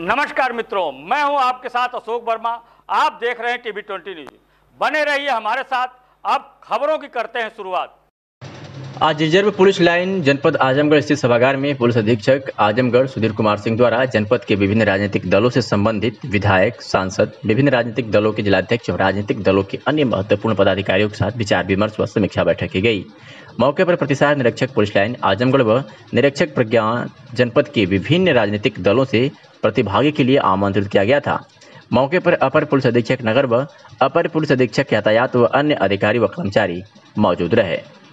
नमस्कार मित्रों मैं हूं आपके साथ अशोक वर्मा आप देख रहे हैं टीवी ट्वेंटी न्यूज बने रहिए हमारे साथ अब खबरों की करते हैं शुरुआत आज रिजर्व पुलिस लाइन जनपद आजमगढ़ स्थित सभागार में पुलिस अधीक्षक आजमगढ़ सुधीर कुमार सिंह द्वारा जनपद के विभिन्न राजनीतिक दलों से संबंधित विधायक सांसद विभिन्न राजनीतिक दलों के जिलाध्यक्ष और राजनीतिक दलों के अन्य महत्वपूर्ण पदाधिकारियों के साथ विचार विमर्श व समीक्षा बैठक की गई मौके पर प्रतिसार निरीक्षक पुलिस लाइन आजमगढ़ व निरीक्षक प्रज्ञा जनपद के विभिन्न राजनीतिक दलों से प्रतिभागी के लिए आमंत्रित किया गया था मौके पर अपर पुलिस अधीक्षक नगर व अपर पुलिस अधीक्षक यातायात व अन्य अधिकारी व कर्मचारी मौजूद रहे